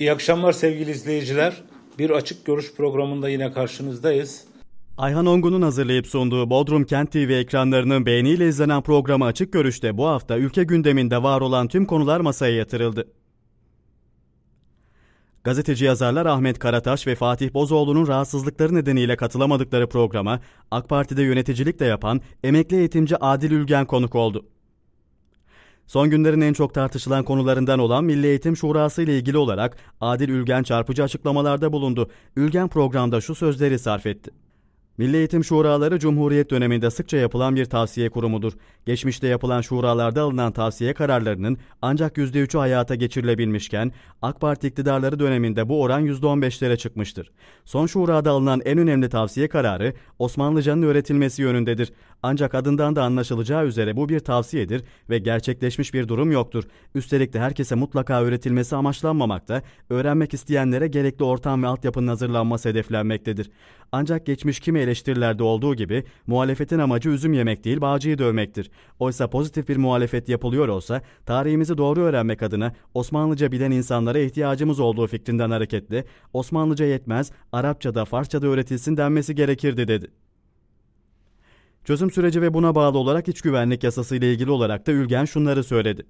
İyi akşamlar sevgili izleyiciler. Bir açık görüş programında yine karşınızdayız. Ayhan Ongun'un hazırlayıp sunduğu Bodrum Kent TV ekranlarının beğeniyle izlenen programı Açık Görüş'te bu hafta ülke gündeminde var olan tüm konular masaya yatırıldı. Gazeteci yazarlar Ahmet Karataş ve Fatih Bozoğlu'nun rahatsızlıkları nedeniyle katılamadıkları programa AK Parti'de yöneticilik de yapan emekli eğitimci Adil Ülgen konuk oldu. Son günlerin en çok tartışılan konularından olan Milli Eğitim Şurası ile ilgili olarak Adil Ülgen çarpıcı açıklamalarda bulundu. Ülgen programda şu sözleri sarf etti. Milli Eğitim Şuraları Cumhuriyet döneminde sıkça yapılan bir tavsiye kurumudur. Geçmişte yapılan şuralarda alınan tavsiye kararlarının ancak %3'ü hayata geçirilebilmişken AK Parti iktidarları döneminde bu oran %15'lere çıkmıştır. Son şurada alınan en önemli tavsiye kararı Osmanlıcanın öğretilmesi yönündedir. Ancak adından da anlaşılacağı üzere bu bir tavsiyedir ve gerçekleşmiş bir durum yoktur. Üstelik de herkese mutlaka öğretilmesi amaçlanmamakta, öğrenmek isteyenlere gerekli ortam ve altyapının hazırlanması hedeflenmektedir. Ancak geçmiş kimi eleştirilerde olduğu gibi muhalefetin amacı üzüm yemek değil bağcıyı dövmektir. Oysa pozitif bir muhalefet yapılıyor olsa tarihimizi doğru öğrenmek adına Osmanlıca bilen insanlara ihtiyacımız olduğu fikrinden hareketli Osmanlıca yetmez Arapça da, Farsça da öğretilsin denmesi gerekirdi dedi. Çözüm süreci ve buna bağlı olarak iç güvenlik yasası ile ilgili olarak da Ülgen şunları söyledi.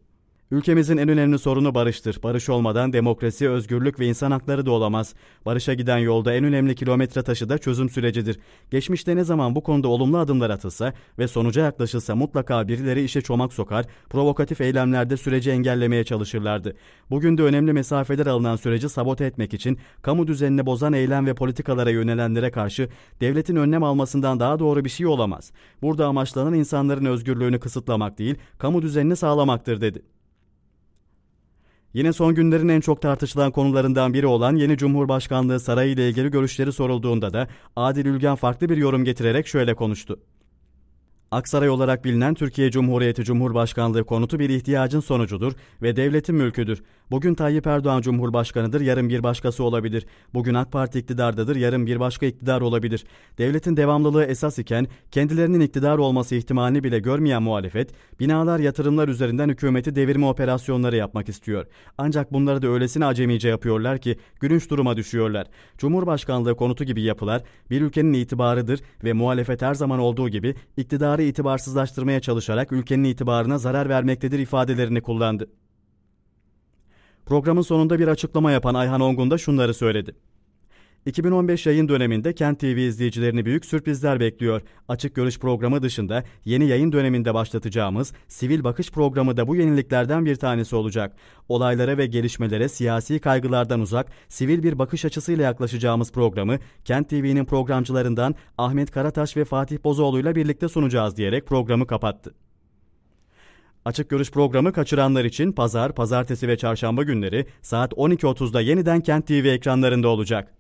Ülkemizin en önemli sorunu barıştır. Barış olmadan demokrasi, özgürlük ve insan hakları da olamaz. Barışa giden yolda en önemli kilometre taşı da çözüm sürecidir. Geçmişte ne zaman bu konuda olumlu adımlar atılsa ve sonuca yaklaşılsa mutlaka birileri işe çomak sokar, provokatif eylemlerde süreci engellemeye çalışırlardı. Bugün de önemli mesafeler alınan süreci sabote etmek için kamu düzenini bozan eylem ve politikalara yönelenlere karşı devletin önlem almasından daha doğru bir şey olamaz. Burada amaçlanan insanların özgürlüğünü kısıtlamak değil, kamu düzenini sağlamaktır dedi. Yine son günlerin en çok tartışılan konularından biri olan yeni Cumhurbaşkanlığı sarayı ile ilgili görüşleri sorulduğunda da Adil Ülgen farklı bir yorum getirerek şöyle konuştu. Aksaray olarak bilinen Türkiye Cumhuriyeti Cumhurbaşkanlığı konutu bir ihtiyacın sonucudur ve devletin mülküdür. Bugün Tayyip Erdoğan Cumhurbaşkanıdır, yarın bir başkası olabilir. Bugün AK Parti iktidardadır, yarın bir başka iktidar olabilir. Devletin devamlılığı esas iken kendilerinin iktidar olması ihtimalini bile görmeyen muhalefet, binalar yatırımlar üzerinden hükümeti devirme operasyonları yapmak istiyor. Ancak bunları da öylesine acemice yapıyorlar ki gülünç duruma düşüyorlar. Cumhurbaşkanlığı konutu gibi yapılar bir ülkenin itibarıdır ve muhalefet her zaman olduğu gibi iktidar iktidarı itibarsızlaştırmaya çalışarak ülkenin itibarına zarar vermektedir ifadelerini kullandı. Programın sonunda bir açıklama yapan Ayhan Ongun da şunları söyledi. 2015 yayın döneminde Kent TV izleyicilerini büyük sürprizler bekliyor. Açık görüş programı dışında yeni yayın döneminde başlatacağımız Sivil Bakış programı da bu yeniliklerden bir tanesi olacak. Olaylara ve gelişmelere siyasi kaygılardan uzak, sivil bir bakış açısıyla yaklaşacağımız programı Kent TV'nin programcılarından Ahmet Karataş ve Fatih Bozoğlu ile birlikte sunacağız diyerek programı kapattı. Açık Görüş programı kaçıranlar için pazar, pazartesi ve çarşamba günleri saat 12.30'da yeniden Kent TV ekranlarında olacak.